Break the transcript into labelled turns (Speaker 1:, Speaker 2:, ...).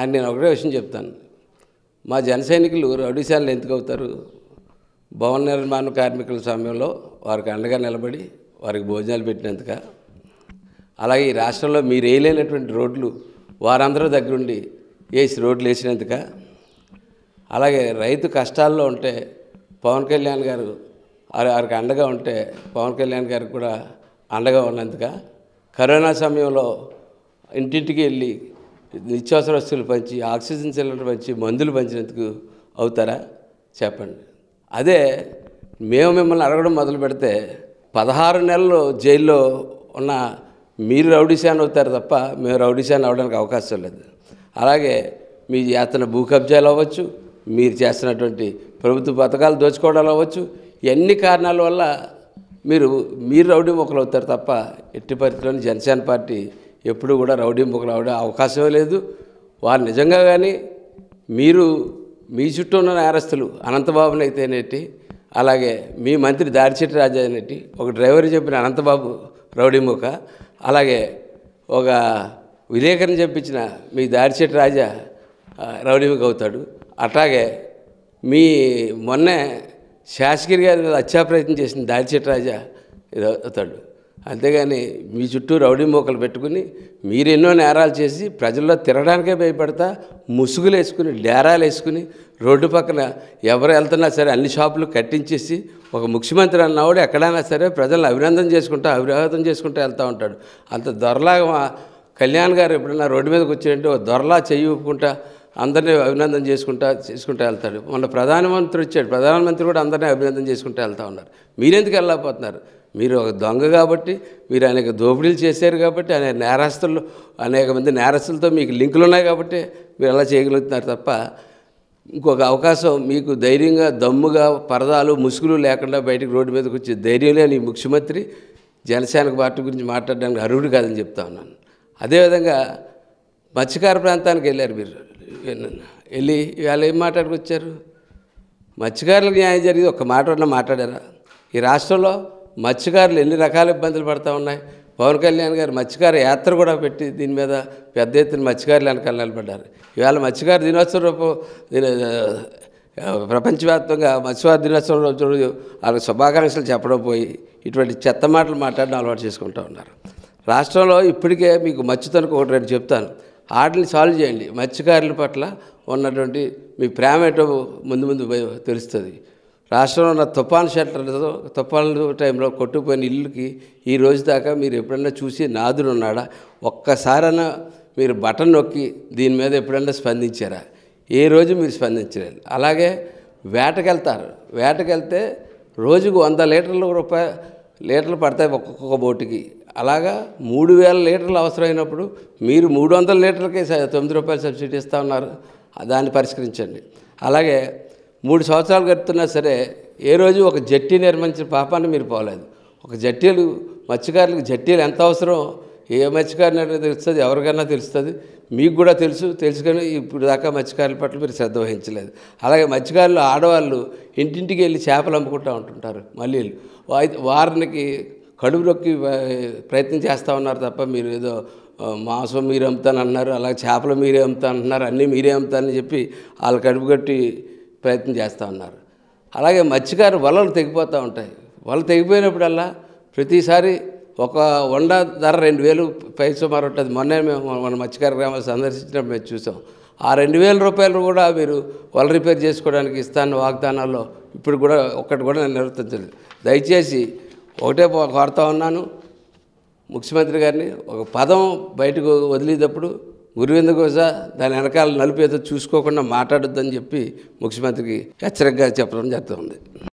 Speaker 1: అని నేను ఒకటే విషయం చెప్తాను మా జన సైనికులు రౌడీశాలను ఎందుకు అవుతారు భవన నిర్మాణ కార్మికుల సమయంలో వారికి అండగా నిలబడి వారికి భోజనాలు పెట్టినందుక అలాగే ఈ రాష్ట్రంలో మీరు వేయలేనటువంటి రోడ్లు వారందరూ దగ్గరుండి వేసి రోడ్లు వేసినందుక అలాగే రైతు కష్టాల్లో ఉంటే పవన్ కళ్యాణ్ గారు వారికి అండగా ఉంటే పవన్ కళ్యాణ్ గారికి కూడా అండగా ఉన్నందుక కరోనా సమయంలో ఇంటింటికి వెళ్ళి నిత్యావసర వస్తువులు పంచి ఆక్సిజన్ సిలిండర్ పంచి మందులు పంచినందుకు అవుతారా చెప్పండి అదే మేము మిమ్మల్ని అడగడం మొదలు పెడితే పదహారు నెలలు జైల్లో ఉన్న మీరు రౌడీసాన్ అవుతారు తప్ప మేము రౌడీసాన్ అవడానికి అవకాశం లేదు అలాగే మీ చేస్తున్న భూ కబ్జాలు అవ్వచ్చు మీరు చేస్తున్నటువంటి ప్రభుత్వ పథకాలు దోచుకోవడాలు అవ్వచ్చు ఎన్ని కారణాల వల్ల మీరు మీరు రౌడీ మొక్కలు అవుతారు తప్ప ఎట్టి పరిస్థితుల్లోని జనసేన పార్టీ ఎప్పుడు కూడా రౌడింపుకు అవడం అవకాశమే లేదు వారు నిజంగా కానీ మీరు మీ చుట్టూ ఉన్న నేరస్తులు అనంతబాబుని అయితేనేటి అలాగే మీ మంత్రి దారిచెట్టి రాజా అనేటి ఒక డ్రైవర్ చెప్పిన అనంతబాబు రౌడీముఖ అలాగే ఒక విలేకరిని చెప్పించిన మీ దారిచెట్టి రాజా రౌడీముఖ అవుతాడు అట్లాగే మీ మొన్నే శాసగిరి గారి మీద ప్రయత్నం చేసిన దారిచెట్టి రాజా అవుతాడు అంతేగాని మీ చుట్టూ రౌడీ మోకలు పెట్టుకుని మీరెన్నో నేరాలు చేసి ప్రజల్లో తిరగడానికే భయపడతా ముసుగులు వేసుకుని డేరాలు వేసుకుని రోడ్డు పక్కన ఎవరు వెళ్తున్నా సరే అన్ని షాపులు కట్టించేసి ఒక ముఖ్యమంత్రి అన్నవాడు ఎక్కడైనా సరే ప్రజలను అభినందన చేసుకుంటా అభివాదం చేసుకుంటూ వెళ్తూ ఉంటాడు అంత దొరలాగా కళ్యాణ్ గారు ఎప్పుడన్నా రోడ్డు మీదకి వచ్చేయంటే ఒక దొరలా చెయ్యి ఒప్పుకుంటా అందరినీ అభినందన చేసుకుంటా చేసుకుంటూ వెళ్తాడు మొన్న ప్రధానమంత్రి వచ్చాడు ప్రధానమంత్రి కూడా అందరినీ అభినందన చేసుకుంటూ వెళ్తూ ఉన్నారు మీరెందుకు వెళ్ళకపోతున్నారు మీరు ఒక దొంగ కాబట్టి మీరు అనేక దోపిడీలు చేశారు కాబట్టి అనేక నేరస్తులు అనేక మంది నేరస్తులతో మీకు లింకులు ఉన్నాయి కాబట్టి మీరు అలా చేయగలుగుతున్నారు తప్ప ఇంకొక అవకాశం మీకు ధైర్యంగా దమ్ముగా పరదాలు ముసుగులు లేకుండా బయటకు రోడ్డు మీదకి వచ్చే ధైర్యం లేని ముఖ్యమంత్రి జనసేన పార్టీ గురించి మాట్లాడడానికి అర్హుడు కాదని చెప్తా ఉన్నాను అదేవిధంగా మత్స్యకార ప్రాంతానికి వెళ్ళారు మీరు వెళ్ళి ఇవాళ ఏం మాట్లాడుకొచ్చారు మత్స్యకారులకు న్యాయం జరిగింది ఒక మాట మాట్లాడారా ఈ రాష్ట్రంలో మత్స్యకారులు ఎన్ని రకాల ఇబ్బందులు పడుతూ ఉన్నాయి పవన్ కళ్యాణ్ గారు మత్స్యకార యాత్ర కూడా పెట్టి దీని మీద పెద్ద ఎత్తున మత్స్యకారులు వెనకాల నిలబడ్డారు ఇవాళ మత్స్యకార దినోత్సవం రూపు ప్రపంచవ్యాప్తంగా మత్స్యకార దినోత్సవం రోజు వాళ్ళకి శుభాకాంక్షలు చెప్పడం పోయి ఇటువంటి చెత్త మాటలు మాట్లాడడం అలవాటు చేసుకుంటూ ఉన్నారు రాష్ట్రంలో ఇప్పటికే మీకు మత్స్యతనకు ఒకటి రెండు చెప్తాను వాటిని సాల్వ్ చేయండి మత్స్యకారుల పట్ల ఉన్నటువంటి మీ ప్రేమ ఏటో ముందు ముందు తెలుస్తుంది రాష్ట్రంలో ఉన్న తుఫాన్ షెల్టర్లతో తుఫాన్లు టైంలో కొట్టుకుపోయిన ఇల్లుకి ఈ రోజు దాకా మీరు ఎప్పుడన్నా చూసి నాదుడు ఉన్నాడా ఒక్కసారైనా మీరు బటన్ నొక్కి దీని మీద ఎప్పుడన్నా స్పందించారా ఏ రోజు మీరు స్పందించలేదు అలాగే వేటకెళ్తారు వేటకెళ్తే రోజుకు వంద లీటర్ల రూపాయ లీటర్లు పడతాయి ఒక్కొక్క బోటుకి అలాగా మూడు వేల లీటర్లు అవసరమైనప్పుడు మీరు మూడు వందల లీటర్లకే తొమ్మిది రూపాయలు సబ్సిడీ ఇస్తూ ఉన్నారు దాన్ని పరిష్కరించండి అలాగే మూడు సంవత్సరాలు గడుపుతున్నా సరే ఏ రోజు ఒక జట్టి నిర్మించిన పాపాన్ని మీరు పోలేదు ఒక జట్టీలు మత్స్యకారులకు జట్టీలు ఎంత అవసరం ఏ మత్స్యకారుని తెలుస్తుంది ఎవరికైనా తెలుస్తుంది మీకు కూడా తెలుసు తెలుసుకొని ఇప్పుడు దాకా మత్స్యకారుల పట్ల మీరు శ్రద్ధ వహించలేదు అలాగే మత్స్యకారులు ఆడవాళ్ళు ఇంటింటికి వెళ్ళి చేపలు అమ్ముకుంటూ ఉంటుంటారు మళ్ళీలు వారికి కడుపు నొక్కి ప్రయత్నం చేస్తూ ఉన్నారు తప్ప మీరు ఏదో మాంసం మీరే అమ్ముతానన్నారు అలాగే చేపలు మీరే అమ్ముతానన్నారు అన్నీ మీరే అమ్ముతానని చెప్పి వాళ్ళ కడుపు కట్టి ప్రయత్నం చేస్తూ ఉన్నారు అలాగే మత్స్యకారు వలలు తెగిపోతూ ఉంటాయి వలలు తెగిపోయినప్పుడల్లా ప్రతిసారి ఒక వండ ధర రెండు వేలు పై సుమారు ఉంటుంది మొన్నే మేము మన మత్స్యకార గ్రామాలు సందర్శించినప్పుడు మేము చూసాం ఆ రెండు వేల రూపాయలు కూడా మీరు వల రిపేర్ చేసుకోవడానికి ఇస్తాను వాగ్దానాల్లో ఇప్పుడు కూడా ఒక్కటి కూడా నేను నిర్వర్తించలేదు దయచేసి ఒకటే కోరుతా ఉన్నాను ముఖ్యమంత్రి గారిని ఒక పదం బయటకు వదిలేటప్పుడు గురువెందుకోస దాని వెనకాల నలుపు ఏదో చూసుకోకుండా మాట్లాడొద్దని చెప్పి ముఖ్యమంత్రికి హెచ్చరికగా చెప్పడం జరుగుతుంది